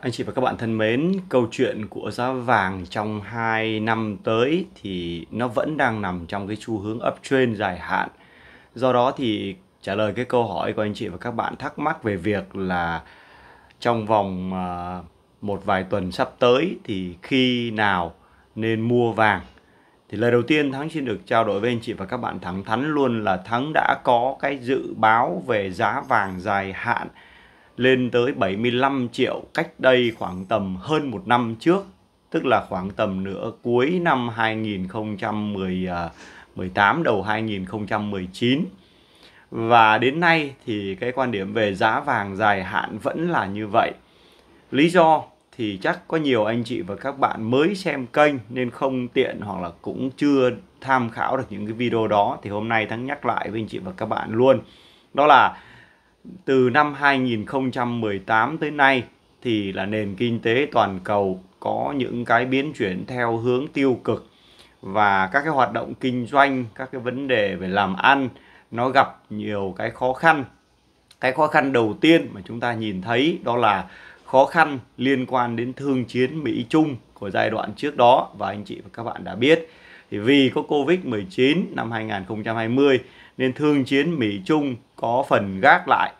Anh chị và các bạn thân mến, câu chuyện của giá vàng trong 2 năm tới thì nó vẫn đang nằm trong cái xu hướng uptrend dài hạn. Do đó thì trả lời cái câu hỏi của anh chị và các bạn thắc mắc về việc là trong vòng à, một vài tuần sắp tới thì khi nào nên mua vàng thì lời đầu tiên Thắng xin được trao đổi với anh chị và các bạn thẳng thắn luôn là Thắng đã có cái dự báo về giá vàng dài hạn lên tới 75 triệu cách đây khoảng tầm hơn một năm trước tức là khoảng tầm nửa cuối năm 2018 à, đầu 2019 và đến nay thì cái quan điểm về giá vàng dài hạn vẫn là như vậy lý do thì chắc có nhiều anh chị và các bạn mới xem kênh nên không tiện hoặc là cũng chưa tham khảo được những cái video đó thì hôm nay thắng nhắc lại với anh chị và các bạn luôn đó là từ năm 2018 tới nay thì là nền kinh tế toàn cầu có những cái biến chuyển theo hướng tiêu cực và các cái hoạt động kinh doanh, các cái vấn đề về làm ăn nó gặp nhiều cái khó khăn. Cái khó khăn đầu tiên mà chúng ta nhìn thấy đó là khó khăn liên quan đến thương chiến Mỹ Trung của giai đoạn trước đó và anh chị và các bạn đã biết thì vì có Covid-19 năm 2020 nên thương chiến Mỹ Trung có phần gác lại.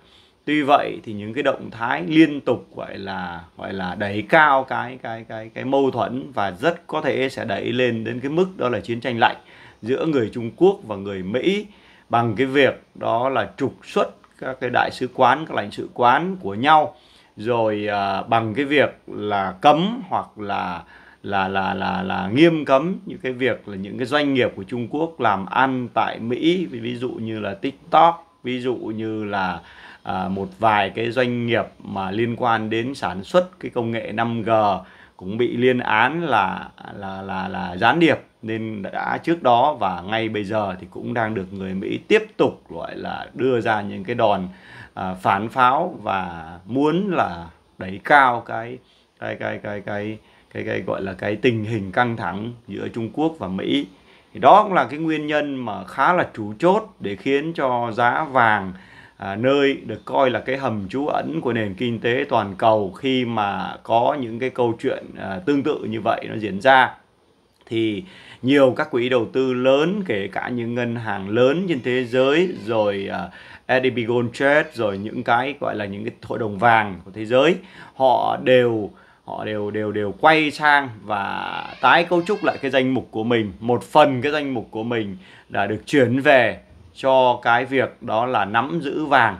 Tuy vậy thì những cái động thái liên tục gọi là gọi là đẩy cao cái cái cái cái mâu thuẫn và rất có thể sẽ đẩy lên đến cái mức đó là chiến tranh lạnh giữa người Trung Quốc và người Mỹ bằng cái việc đó là trục xuất các cái đại sứ quán, các lãnh sự quán của nhau rồi à, bằng cái việc là cấm hoặc là là là là là nghiêm cấm những cái việc là những cái doanh nghiệp của Trung Quốc làm ăn tại Mỹ ví dụ như là TikTok ví dụ như là à, một vài cái doanh nghiệp mà liên quan đến sản xuất cái công nghệ 5G cũng bị liên án là là là là gián điệp nên đã trước đó và ngay bây giờ thì cũng đang được người Mỹ tiếp tục gọi là đưa ra những cái đòn à, phản pháo và muốn là đẩy cao cái cái cái cái cái, cái cái cái gọi là cái tình hình căng thẳng giữa Trung Quốc và Mỹ thì đó cũng là cái nguyên nhân mà khá là chủ chốt để khiến cho giá vàng à, nơi được coi là cái hầm trú ẩn của nền kinh tế toàn cầu khi mà có những cái câu chuyện à, tương tự như vậy nó diễn ra thì nhiều các quỹ đầu tư lớn kể cả những ngân hàng lớn trên thế giới rồi uh, à, ADB Gold Trade rồi những cái gọi là những cái hội đồng vàng của thế giới họ đều họ đều đều đều quay sang và tái cấu trúc lại cái danh mục của mình một phần cái danh mục của mình đã được chuyển về cho cái việc đó là nắm giữ vàng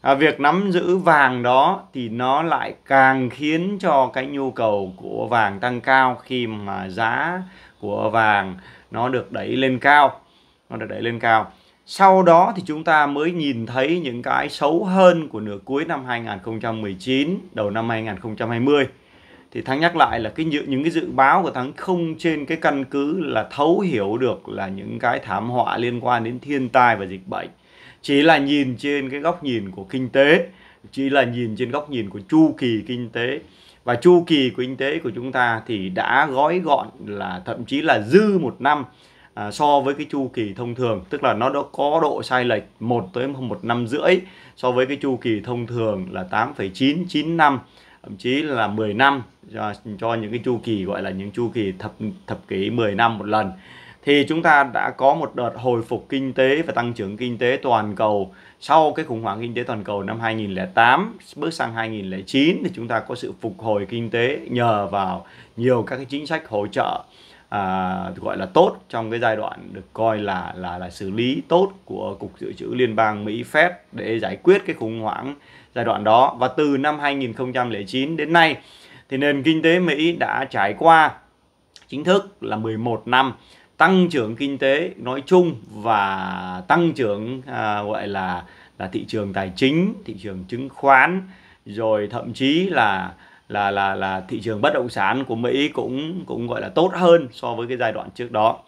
à, việc nắm giữ vàng đó thì nó lại càng khiến cho cái nhu cầu của vàng tăng cao khi mà giá của vàng nó được đẩy lên cao nó được đẩy lên cao sau đó thì chúng ta mới nhìn thấy những cái xấu hơn của nửa cuối năm 2019 đầu năm 2020 thì thắng nhắc lại là cái những cái dự báo của thắng không trên cái căn cứ là thấu hiểu được là những cái thảm họa liên quan đến thiên tai và dịch bệnh chỉ là nhìn trên cái góc nhìn của kinh tế chỉ là nhìn trên góc nhìn của chu kỳ kinh tế và chu kỳ của kinh tế của chúng ta thì đã gói gọn là thậm chí là dư một năm à, so với cái chu kỳ thông thường tức là nó đã có độ sai lệch một tới một năm rưỡi so với cái chu kỳ thông thường là năm thậm chí là 10 năm cho, cho những cái chu kỳ gọi là những chu kỳ thập thập kỷ 10 năm một lần thì chúng ta đã có một đợt hồi phục kinh tế và tăng trưởng kinh tế toàn cầu sau cái khủng hoảng kinh tế toàn cầu năm 2008 bước sang 2009 thì chúng ta có sự phục hồi kinh tế nhờ vào nhiều các cái chính sách hỗ trợ à, gọi là tốt trong cái giai đoạn được coi là là là xử lý tốt của cục dự trữ liên bang Mỹ Fed để giải quyết cái khủng hoảng giai đoạn đó và từ năm 2009 đến nay thì nền kinh tế Mỹ đã trải qua chính thức là 11 năm tăng trưởng kinh tế nói chung và tăng trưởng à, gọi là là thị trường tài chính, thị trường chứng khoán rồi thậm chí là là là là thị trường bất động sản của Mỹ cũng cũng gọi là tốt hơn so với cái giai đoạn trước đó.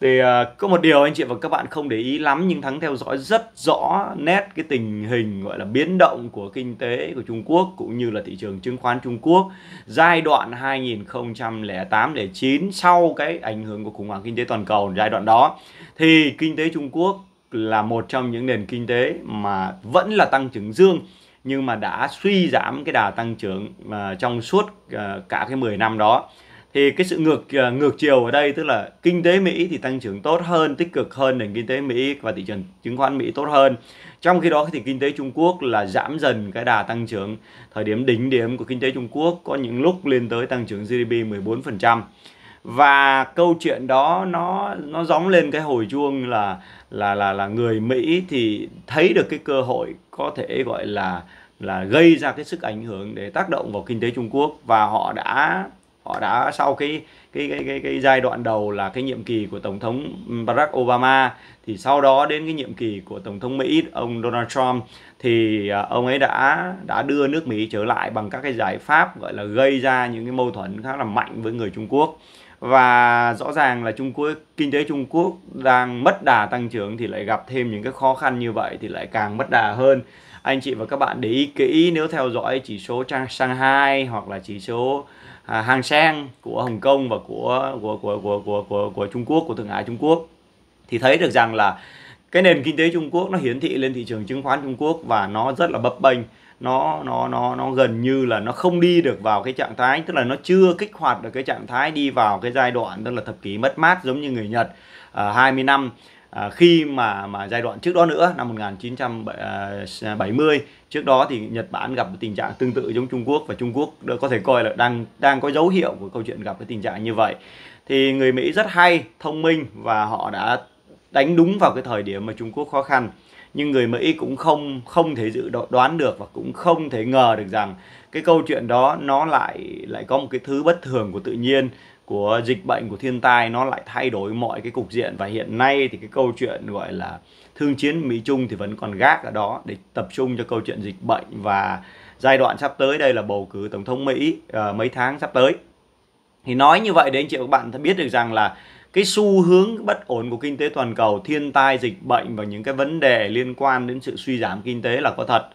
Thì à, có một điều anh chị và các bạn không để ý lắm nhưng thắng theo dõi rất rõ nét cái tình hình gọi là biến động của kinh tế của Trung Quốc cũng như là thị trường chứng khoán Trung Quốc giai đoạn 2008 09 sau cái ảnh hưởng của khủng hoảng kinh tế toàn cầu giai đoạn đó thì kinh tế Trung Quốc là một trong những nền kinh tế mà vẫn là tăng trưởng dương nhưng mà đã suy giảm cái đà tăng trưởng mà trong suốt à, cả cái 10 năm đó thì cái sự ngược à, ngược chiều ở đây tức là kinh tế Mỹ thì tăng trưởng tốt hơn tích cực hơn nền kinh tế Mỹ và thị trường chứng khoán Mỹ tốt hơn trong khi đó thì kinh tế Trung Quốc là giảm dần cái đà tăng trưởng thời điểm đỉnh điểm của kinh tế Trung Quốc có những lúc lên tới tăng trưởng GDP 14% và câu chuyện đó nó nó gióng lên cái hồi chuông là là là là người Mỹ thì thấy được cái cơ hội có thể gọi là là gây ra cái sức ảnh hưởng để tác động vào kinh tế Trung Quốc và họ đã họ đã sau cái cái cái cái, cái giai đoạn đầu là cái nhiệm kỳ của tổng thống Barack Obama thì sau đó đến cái nhiệm kỳ của tổng thống Mỹ ông Donald Trump thì à, ông ấy đã đã đưa nước Mỹ trở lại bằng các cái giải pháp gọi là gây ra những cái mâu thuẫn khá là mạnh với người Trung Quốc và rõ ràng là Trung Quốc kinh tế Trung Quốc đang mất đà tăng trưởng thì lại gặp thêm những cái khó khăn như vậy thì lại càng mất đà hơn anh chị và các bạn để ý kỹ nếu theo dõi chỉ số trang Shanghai hoặc là chỉ số à, Hang Seng của Hồng Kông và của của của của của của, của Trung Quốc của Thượng Hải Trung Quốc thì thấy được rằng là cái nền kinh tế Trung Quốc nó hiển thị lên thị trường chứng khoán Trung Quốc và nó rất là bấp bênh nó nó nó nó gần như là nó không đi được vào cái trạng thái tức là nó chưa kích hoạt được cái trạng thái đi vào cái giai đoạn tức là thập kỷ mất mát giống như người Nhật à, 20 năm à, khi mà mà giai đoạn trước đó nữa năm 1970 trước đó thì Nhật Bản gặp tình trạng tương tự giống Trung Quốc và Trung Quốc có thể coi là đang đang có dấu hiệu của câu chuyện gặp cái tình trạng như vậy thì người Mỹ rất hay thông minh và họ đã đánh đúng vào cái thời điểm mà Trung Quốc khó khăn nhưng người Mỹ cũng không không thể dự đoán được và cũng không thể ngờ được rằng cái câu chuyện đó nó lại lại có một cái thứ bất thường của tự nhiên của dịch bệnh của thiên tai nó lại thay đổi mọi cái cục diện và hiện nay thì cái câu chuyện gọi là thương chiến Mỹ Trung thì vẫn còn gác ở đó để tập trung cho câu chuyện dịch bệnh và giai đoạn sắp tới đây là bầu cử tổng thống Mỹ uh, mấy tháng sắp tới thì nói như vậy để anh chị và các bạn biết được rằng là cái xu hướng bất ổn của kinh tế toàn cầu thiên tai dịch bệnh và những cái vấn đề liên quan đến sự suy giảm kinh tế là có thật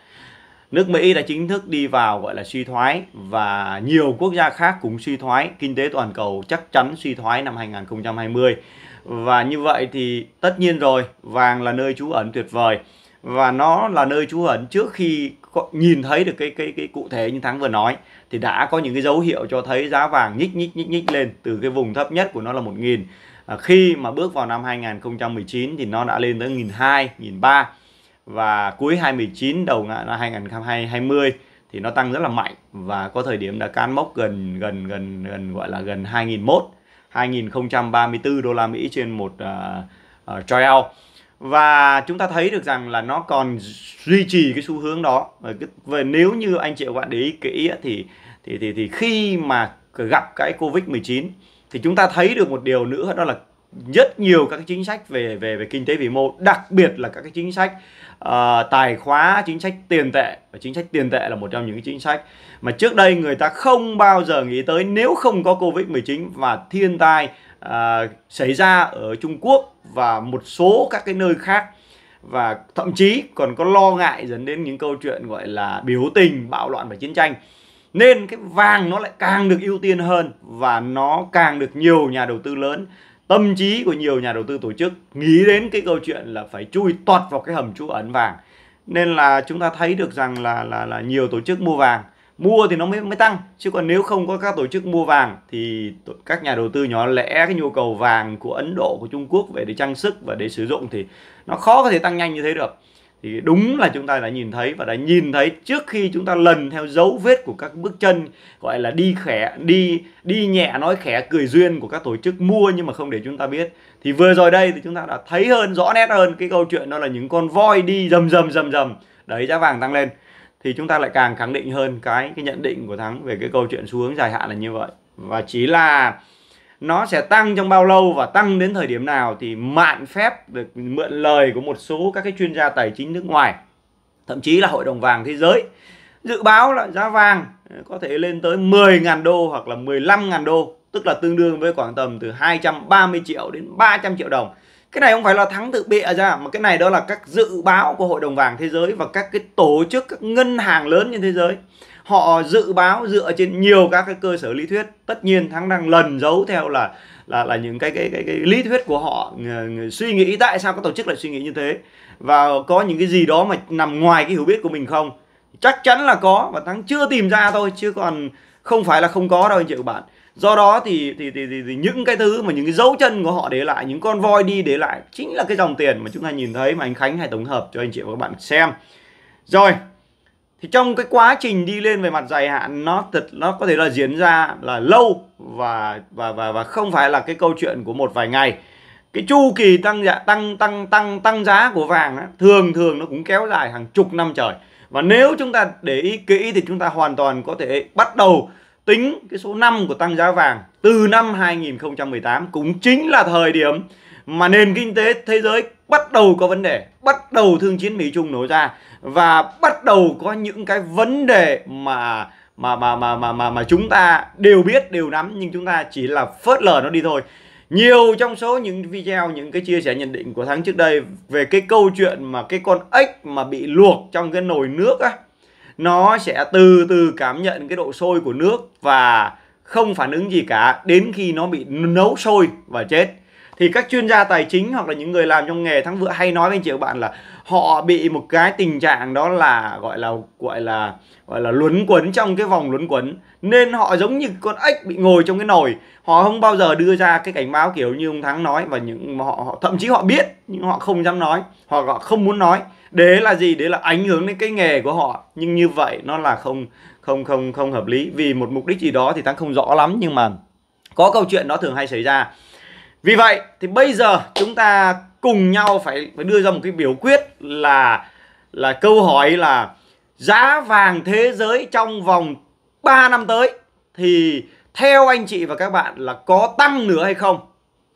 nước Mỹ đã chính thức đi vào gọi là suy thoái và nhiều quốc gia khác cũng suy thoái kinh tế toàn cầu chắc chắn suy thoái năm 2020 và như vậy thì tất nhiên rồi vàng là nơi trú ẩn tuyệt vời và nó là nơi trú ẩn trước khi nhìn thấy được cái cái cái cụ thể như thắng vừa nói thì đã có những cái dấu hiệu cho thấy giá vàng nhích nhích nhích nhích lên từ cái vùng thấp nhất của nó là 1000 à, khi mà bước vào năm 2019 thì nó đã lên tới 1002 1003 và cuối 2019 đầu năm 2020 thì nó tăng rất là mạnh và có thời điểm đã cán mốc gần gần gần gần gọi là gần 2001 2034 đô la Mỹ trên một uh, uh, trial và chúng ta thấy được rằng là nó còn duy trì cái xu hướng đó và, nếu như anh chị và bạn để ý kỹ thì thì thì thì khi mà gặp cái covid 19 thì chúng ta thấy được một điều nữa đó là rất nhiều các cái chính sách về về về kinh tế vĩ mô đặc biệt là các cái chính sách uh, tài khóa chính sách tiền tệ và chính sách tiền tệ là một trong những cái chính sách mà trước đây người ta không bao giờ nghĩ tới nếu không có covid 19 và thiên tai à, xảy ra ở Trung Quốc và một số các cái nơi khác và thậm chí còn có lo ngại dẫn đến những câu chuyện gọi là biểu tình, bạo loạn và chiến tranh. Nên cái vàng nó lại càng được ưu tiên hơn và nó càng được nhiều nhà đầu tư lớn, tâm trí của nhiều nhà đầu tư tổ chức nghĩ đến cái câu chuyện là phải chui toạt vào cái hầm trú ẩn vàng. Nên là chúng ta thấy được rằng là là là nhiều tổ chức mua vàng mua thì nó mới mới tăng chứ còn nếu không có các tổ chức mua vàng thì các nhà đầu tư nhỏ lẻ cái nhu cầu vàng của Ấn Độ của Trung Quốc về để trang sức và để sử dụng thì nó khó có thể tăng nhanh như thế được thì đúng là chúng ta đã nhìn thấy và đã nhìn thấy trước khi chúng ta lần theo dấu vết của các bước chân gọi là đi khẽ đi đi nhẹ nói khẽ cười duyên của các tổ chức mua nhưng mà không để chúng ta biết thì vừa rồi đây thì chúng ta đã thấy hơn rõ nét hơn cái câu chuyện đó là những con voi đi rầm rầm rầm rầm đấy giá vàng tăng lên thì chúng ta lại càng khẳng định hơn cái cái nhận định của thắng về cái câu chuyện xu hướng dài hạn là như vậy và chỉ là nó sẽ tăng trong bao lâu và tăng đến thời điểm nào thì mạn phép được mượn lời của một số các cái chuyên gia tài chính nước ngoài thậm chí là hội đồng vàng thế giới dự báo là giá vàng có thể lên tới 10.000 đô hoặc là 15.000 đô tức là tương đương với khoảng tầm từ 230 triệu đến 300 triệu đồng cái này không phải là thắng tự bịa ra mà cái này đó là các dự báo của hội đồng vàng thế giới và các cái tổ chức các ngân hàng lớn trên thế giới họ dự báo dựa trên nhiều các cái cơ sở lý thuyết tất nhiên thắng đang lần giấu theo là là là những cái cái cái, cái lý thuyết của họ ờ, suy nghĩ tại sao các tổ chức lại suy nghĩ như thế và có những cái gì đó mà nằm ngoài cái hiểu biết của mình không chắc chắn là có và thắng chưa tìm ra thôi chứ còn không phải là không có đâu anh chị các bạn do đó thì thì, thì, thì thì những cái thứ mà những cái dấu chân của họ để lại những con voi đi để lại chính là cái dòng tiền mà chúng ta nhìn thấy mà anh Khánh hay tổng hợp cho anh chị và các bạn xem rồi thì trong cái quá trình đi lên về mặt dài hạn nó thật nó có thể là diễn ra là lâu và và và và không phải là cái câu chuyện của một vài ngày cái chu kỳ tăng giá tăng tăng tăng tăng giá của vàng á, thường thường nó cũng kéo dài hàng chục năm trời và nếu chúng ta để ý kỹ thì chúng ta hoàn toàn có thể bắt đầu tính cái số 5 của tăng giá vàng từ năm 2018 cũng chính là thời điểm mà nền kinh tế thế giới bắt đầu có vấn đề, bắt đầu thương chiến Mỹ Trung nổ ra và bắt đầu có những cái vấn đề mà mà mà mà mà mà, mà chúng ta đều biết đều nắm nhưng chúng ta chỉ là phớt lờ nó đi thôi. Nhiều trong số những video, những cái chia sẻ nhận định của tháng trước đây về cái câu chuyện mà cái con ếch mà bị luộc trong cái nồi nước á nó sẽ từ từ cảm nhận cái độ sôi của nước và không phản ứng gì cả đến khi nó bị nấu sôi và chết thì các chuyên gia tài chính hoặc là những người làm trong nghề thắng vựa hay nói với anh chị các bạn là họ bị một cái tình trạng đó là gọi là gọi là gọi là luẩn quấn trong cái vòng luẩn quấn nên họ giống như con ếch bị ngồi trong cái nồi họ không bao giờ đưa ra cái cảnh báo kiểu như ông thắng nói và những họ, họ thậm chí họ biết nhưng họ không dám nói hoặc họ không muốn nói đấy là gì đấy là ảnh hưởng đến cái nghề của họ nhưng như vậy nó là không không không không hợp lý vì một mục đích gì đó thì tăng không rõ lắm nhưng mà có câu chuyện đó thường hay xảy ra vì vậy thì bây giờ chúng ta cùng nhau phải phải đưa ra một cái biểu quyết là là câu hỏi là giá vàng thế giới trong vòng 3 năm tới thì theo anh chị và các bạn là có tăng nữa hay không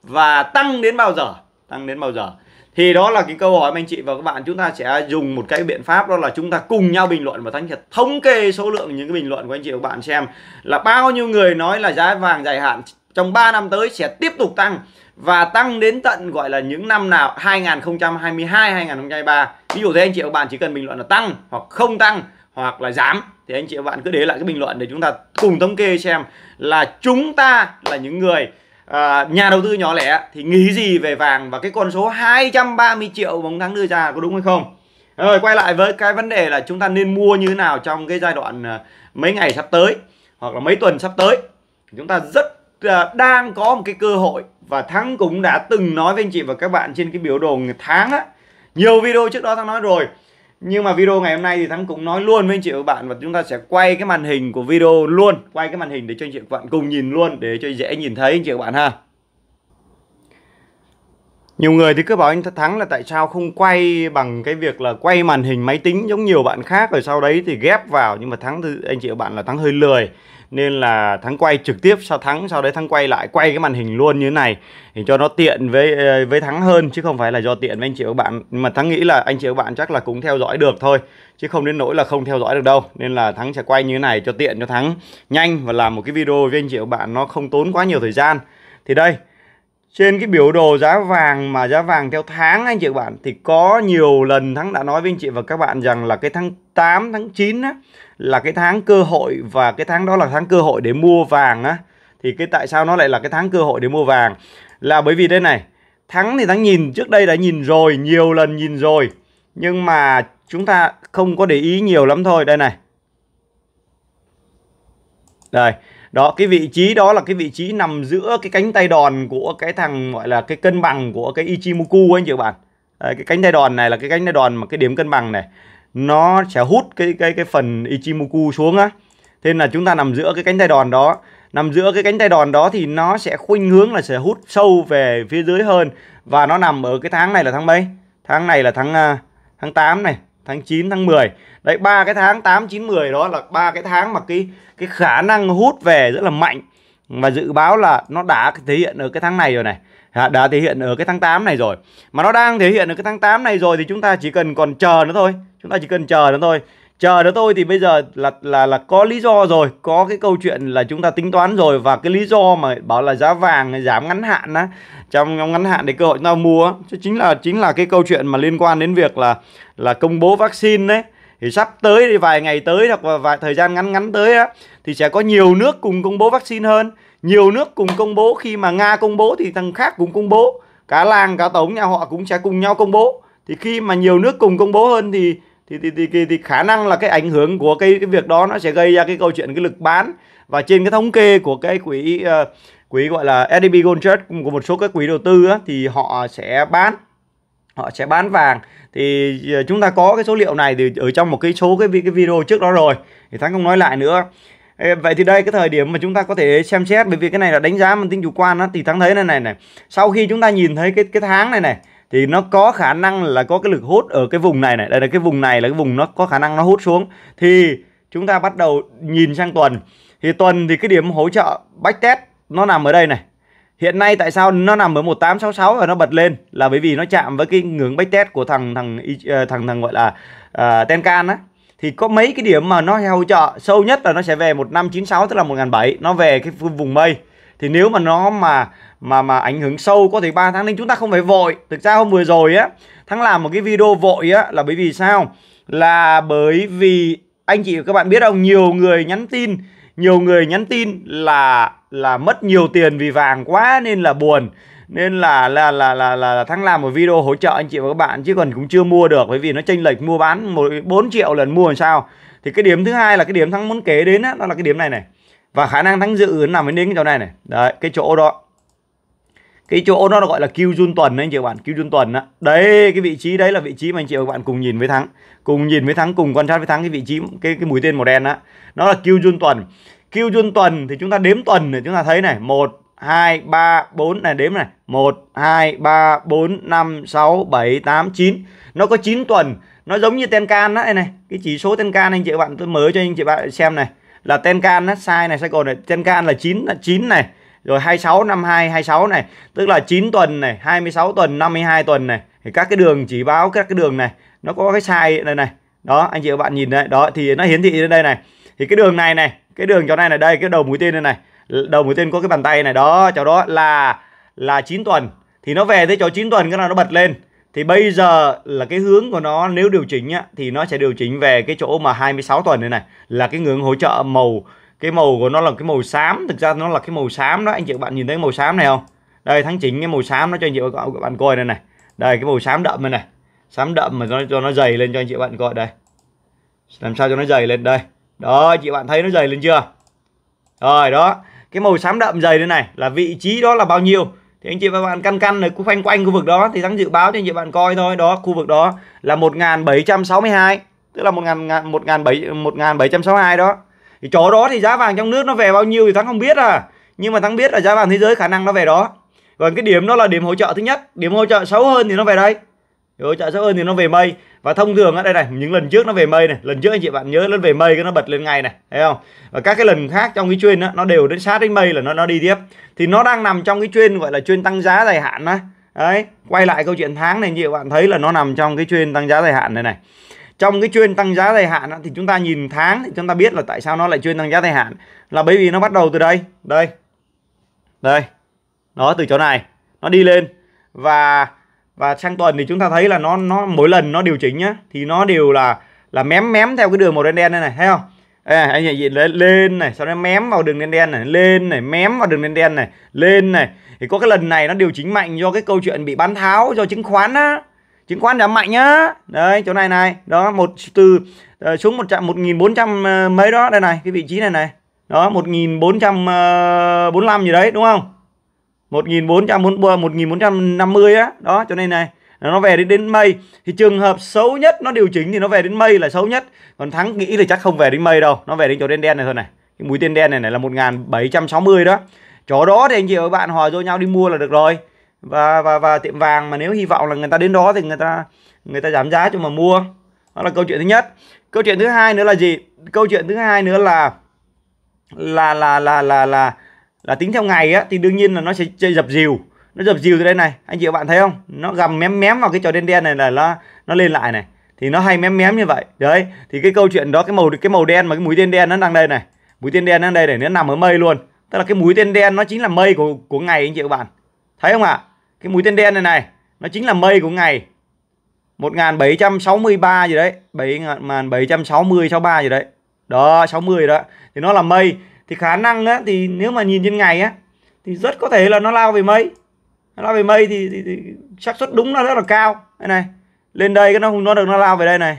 và tăng đến bao giờ tăng đến bao giờ thì đó là cái câu hỏi mà anh chị và các bạn chúng ta sẽ dùng một cái biện pháp đó là chúng ta cùng nhau bình luận và thánh thiệt thống kê số lượng những cái bình luận của anh chị và các bạn xem là bao nhiêu người nói là giá vàng dài hạn trong 3 năm tới sẽ tiếp tục tăng và tăng đến tận gọi là những năm nào 2022 2023 ví dụ thế anh chị và các bạn chỉ cần bình luận là tăng hoặc không tăng hoặc là giảm thì anh chị và bạn cứ để lại cái bình luận để chúng ta cùng thống kê xem là chúng ta là những người à, nhà đầu tư nhỏ lẻ thì nghĩ gì về vàng và cái con số 230 triệu bóng thắng đưa ra có đúng hay không rồi quay lại với cái vấn đề là chúng ta nên mua như thế nào trong cái giai đoạn ờ, mấy ngày sắp tới hoặc là mấy tuần sắp tới chúng ta rất uh, đang có một cái cơ hội và thắng cũng đã từng nói với anh chị và các bạn trên cái biểu đồ tháng á nhiều video trước đó thắng nói rồi nhưng mà video ngày hôm nay thì thắng cũng nói luôn với anh chị và bạn và chúng ta sẽ quay cái màn hình của video luôn quay cái màn hình để cho anh chị và bạn cùng nhìn luôn để cho dễ nhìn thấy anh chị và bạn ha nhiều người thì cứ bảo anh Thắng là tại sao không quay bằng cái việc là quay màn hình máy tính giống nhiều bạn khác rồi sau đấy thì ghép vào nhưng mà Thắng thì anh chị và bạn là Thắng hơi lười nên là Thắng quay trực tiếp sau Thắng sau đấy Thắng quay lại quay cái màn hình luôn như thế này thì cho nó tiện với ờ, với Thắng hơn chứ không phải là do tiện với anh chị và bạn nhưng mà Thắng nghĩ là anh chị và bạn chắc là cũng theo dõi được thôi chứ không đến nỗi là không theo dõi được đâu nên là Thắng sẽ quay như thế này cho tiện cho Thắng nhanh và làm một cái video với anh chị và bạn nó không tốn quá nhiều thời gian thì đây trên cái biểu đồ giá vàng mà giá vàng theo tháng anh chị bạn thì có nhiều lần Thắng đã nói với anh chị và các bạn rằng là cái tháng 8, tháng 9 á, là cái tháng cơ hội và cái tháng đó là tháng cơ hội để mua vàng á. Thì cái tại sao nó lại là cái tháng cơ hội để mua vàng là bởi vì đây này, Thắng thì Thắng nhìn trước đây đã nhìn rồi, nhiều lần nhìn rồi nhưng mà chúng ta không có để ý nhiều lắm thôi. Đây này. Đây đó cái vị trí đó là cái vị trí nằm giữa cái cánh tay đòn của cái thằng gọi là cái cân bằng của cái Ichimoku anh chị bạn à, cái cánh tay đòn này là cái cánh tay đòn mà cái điểm cân bằng này nó sẽ hút cái cái cái phần Ichimoku xuống á thế là chúng ta nằm giữa cái cánh tay đòn đó nằm giữa cái cánh tay đòn đó thì nó sẽ khuynh hướng là sẽ hút sâu về phía dưới hơn và nó nằm ở cái tháng này là tháng mấy tháng này là tháng à, tháng 8 này tháng 9 tháng 10 đấy ba cái tháng 8 9 10 đó là ba cái tháng mà cái cái khả năng hút về rất là mạnh và dự báo là nó đã thể hiện ở cái tháng này rồi này đã thể hiện ở cái tháng 8 này rồi mà nó đang thể hiện ở cái tháng 8 này rồi thì chúng ta chỉ cần còn chờ nữa thôi chúng ta chỉ cần chờ nữa thôi chờ đó tôi thì bây giờ là là là có lý do rồi có cái câu chuyện là chúng ta tính toán rồi và cái lý do mà bảo là giá vàng giảm ngắn hạn á trong ngắn hạn để cơ hội chúng ta mua chứ chính là chính là cái câu chuyện mà liên quan đến việc là là công bố vaccine đấy thì sắp tới thì vài ngày tới hoặc là vài thời gian ngắn ngắn tới á thì sẽ có nhiều nước cùng công bố vaccine hơn nhiều nước cùng công bố khi mà nga công bố thì thằng khác cũng công bố cả làng cả tống nhà họ cũng sẽ cùng nhau công bố thì khi mà nhiều nước cùng công bố hơn thì thì thì, thì thì thì khả năng là cái ảnh hưởng của cái cái việc đó nó sẽ gây ra cái câu chuyện cái lực bán và trên cái thống kê của cái quỹ uh, quỹ gọi là SDB Gold Trust của một số các quỹ đầu tư á, thì họ sẽ bán họ sẽ bán vàng thì ờ, chúng ta có cái số liệu này thì ở trong một cái số cái cái video trước đó rồi thì thắng không nói lại nữa ờ, vậy thì đây cái thời điểm mà chúng ta có thể xem xét bởi vì cái này là đánh giá mang tính chủ quan đó, thì thắng thấy này này này sau khi chúng ta nhìn thấy cái cái tháng này này thì nó có khả năng là có cái lực hút ở cái vùng này này đây là cái vùng này là cái vùng nó có khả năng nó hút xuống thì chúng ta bắt đầu nhìn sang tuần thì tuần thì cái điểm hỗ trợ bách test nó nằm ở đây này hiện nay tại sao nó nằm ở 1866 và nó bật lên là bởi vì nó chạm với cái ngưỡng bách test của thằng thằng ờ, thằng thằng gọi là uh, Tenkan á thì có mấy cái điểm mà nó hỗ trợ sâu nhất là nó sẽ về 1596 tức là 1007 nó về cái vùng mây thì nếu mà nó mà mà mà ảnh hưởng sâu có thể 3 tháng nên chúng ta không phải vội thực ra hôm vừa rồi á thắng làm một cái video vội á là bởi vì sao là bởi vì anh chị các bạn biết không nhiều người nhắn tin nhiều người nhắn tin là là mất nhiều tiền vì vàng quá nên là buồn nên là là là là là, là thắng làm một video hỗ trợ anh chị và các bạn chứ còn cũng chưa mua được bởi vì nó chênh lệch mua bán một 4 triệu lần mua làm sao thì cái điểm thứ hai là cái điểm thắng muốn kể đến á, đó là cái điểm này này và khả năng thắng dự nằm đến cái chỗ này này đấy cái chỗ đó cái chỗ nó gọi là kêu run tuần đấy anh chị các bạn kêu run tuần á đấy cái vị trí đấy là vị trí mà anh chị và các bạn cùng nhìn với thắng cùng nhìn với thắng cùng quan sát với thắng cái vị trí cái cái mũi tên màu đen á nó là kêu run tuần kêu run tuần thì chúng ta đếm tuần để chúng ta thấy này một hai ba bốn này đếm này một hai ba bốn năm sáu bảy tám chín Nó có 9 tuần Nó giống như Tenkan đấy này Cái chỉ số Tenkan anh chị bạn tôi mới cho anh chị bạn xem này Là Tenkan á, sai này, sai còn này Tenkan là chín là chín này rồi 26 52, 26 này tức là 9 tuần này 26 tuần 52 tuần này thì các cái đường chỉ báo các cái đường này nó có cái sai đây này đó anh chị và bạn nhìn đấy đó thì nó hiển thị lên đây này thì cái đường này này cái đường chỗ này này đây cái đầu mũi tên đây này đầu mũi tên có cái bàn tay này đó chỗ đó là là 9 tuần thì nó về tới chỗ 9 tuần cái nào nó bật lên thì bây giờ là cái hướng của nó nếu điều chỉnh á, thì nó sẽ điều chỉnh về cái chỗ mà 26 tuần này này là cái ngưỡng hỗ trợ màu cái màu của nó là cái màu xám thực ra nó là cái màu xám đó anh chị bạn nhìn thấy màu xám này không đây tháng chính cái màu xám nó cho anh chị các bạn coi đây này đây cái màu xám đậm này này xám đậm mà nó cho nó dày lên cho anh chị bạn coi đây làm sao cho nó dày lên đây đó chị bạn thấy nó dày lên chưa rồi đó cái màu xám đậm dày đây này là vị trí đó là bao nhiêu thì anh chị và bạn căn căn này cứ quanh quanh khu vực đó thì thắng dự báo cho anh chị bạn coi thôi đó khu vực đó là 1762 tức là 1.762 đó thì chó đó thì giá vàng trong nước nó về bao nhiêu thì thắng không biết à nhưng mà thắng biết là giá vàng thế giới khả năng nó về đó còn cái điểm đó là điểm hỗ trợ thứ nhất điểm hỗ trợ xấu hơn thì nó về đây hỗ trợ xấu hơn thì nó về mây và thông thường ở đây này những lần trước nó về mây này lần trước anh chị bạn nhớ nó về mây cái nó bật lên ngay này thấy không và các cái lần khác trong cái chuyên đó, nó đều đến sát đến mây là nó nó đi tiếp thì nó đang nằm trong cái chuyên gọi là chuyên tăng giá dài hạn đó đấy quay lại câu chuyện tháng này như bạn thấy là nó nằm trong cái chuyên tăng giá dài hạn này này trong cái chuyên tăng giá dài hạn thì chúng ta nhìn tháng thì chúng ta biết là tại sao nó lại chuyên tăng giá dài hạn là bởi vì nó bắt đầu từ đây đây đây nó từ chỗ này nó đi lên và và sang tuần thì chúng ta thấy là nó nó mỗi lần nó điều chỉnh nhá thì nó đều là là mém mém theo cái đường màu đen đen này này thấy không à, anh nhận diện lên, lên này sau đó mém vào đường đen đen này lên này mém vào đường đen đen này lên này thì có cái lần này nó điều chỉnh mạnh do cái câu chuyện bị bán tháo do chứng khoán á chứng khoán giảm mạnh nhá đấy chỗ này này đó một từ uh, xuống một trăm một nghìn bốn trăm ờ, mấy đó đây này cái vị trí này này đó một nghìn bốn trăm ờ, bốn mươi lăm gì đấy đúng không một nghìn bốn trăm bốn một nghìn bốn trăm năm mươi á đó cho nên này nó về đến đến mây thì trường hợp xấu nhất nó điều chỉnh thì nó về đến mây là xấu nhất còn thắng nghĩ là chắc không về đến mây đâu nó về đến chỗ đen đen này thôi này cái mũi tên đen này này là một nghìn bảy trăm sáu mươi đó chỗ đó thì anh chị và bạn hòa vô nhau đi mua là được rồi và và và tiệm vàng mà nếu hy vọng là người ta đến đó thì người ta người ta giảm giá cho mà mua đó là câu chuyện thứ nhất câu chuyện thứ hai nữa là gì câu chuyện thứ hai nữa là là là là là là là tính theo ngày á thì đương nhiên là nó sẽ chơi dập dìu nó dập dìu từ đây này anh chị các bạn thấy không nó gầm mém mém vào cái trò đen đen này là nó nó lên lại này thì nó hay mém mém như vậy đấy thì cái câu chuyện đó cái màu cái màu đen mà cái mũi tên đen nó đang đây này mũi tên đen nó đang đây để nó nằm ở mây luôn tức là cái mũi tên đen nó chính là mây của của ngày anh chị các bạn Thấy không ạ? À? Cái mũi tên đen này này, nó chính là mây của ngày 1763 gì đấy, 760 63 gì đấy. Đó, 60 đó. Thì nó là mây. Thì khả năng á thì nếu mà nhìn trên ngày á thì rất có thể là nó lao về mây. Nó lao về mây thì, thì, thì xác suất đúng nó rất là cao. Đây này. Lên đây cái nó không nó được nó lao về đây này.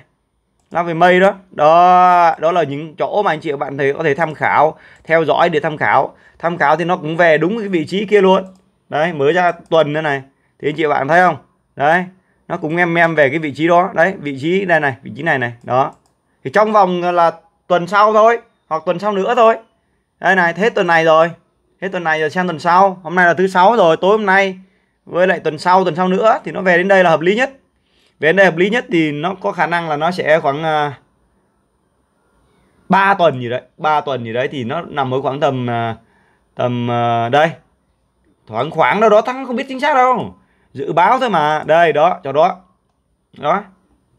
Lao về mây đó. Đó, đó là những chỗ mà anh chị và bạn thấy có thể tham khảo, theo dõi để tham khảo. Tham khảo thì nó cũng về đúng cái vị trí kia luôn đấy mới ra tuần nữa này thì anh chị bạn thấy không đấy nó cũng em em về cái vị trí đó đấy vị trí đây này vị trí này này đó thì trong vòng là tuần sau thôi hoặc tuần sau nữa thôi đây này hết tuần này rồi hết tuần này rồi sang tuần sau hôm nay là thứ sáu rồi tối hôm nay với lại tuần sau tuần sau nữa thì nó về đến đây là hợp lý nhất về đến đây hợp lý nhất thì nó có khả năng là nó sẽ khoảng uh, à, 3 tuần gì đấy 3 tuần gì đấy thì nó nằm ở khoảng tầm uh, tầm uh, đây thoảng khoảng đâu đó thắng không biết chính xác đâu dự báo thôi mà đây đó cho đó đó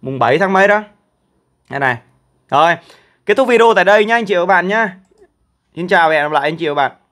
mùng 7 tháng mấy đó đây này rồi kết thúc video tại đây nha anh chị và các bạn nhá xin chào và hẹn gặp lại anh chị và các bạn